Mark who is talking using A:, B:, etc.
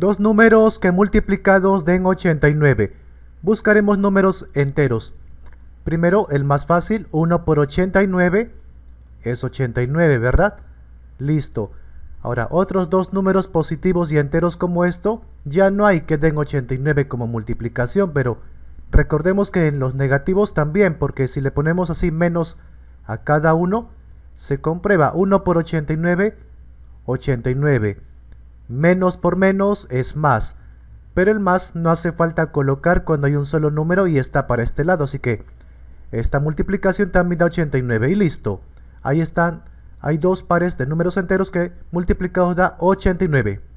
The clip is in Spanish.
A: Dos números que multiplicados den 89. Buscaremos números enteros. Primero, el más fácil, 1 por 89 es 89, ¿verdad? Listo. Ahora, otros dos números positivos y enteros como esto, ya no hay que den 89 como multiplicación, pero recordemos que en los negativos también, porque si le ponemos así menos a cada uno, se comprueba 1 por 89, 89. Menos por menos es más. Pero el más no hace falta colocar cuando hay un solo número y está para este lado. Así que esta multiplicación también da 89 y listo. Ahí están, hay dos pares de números enteros que multiplicados da 89.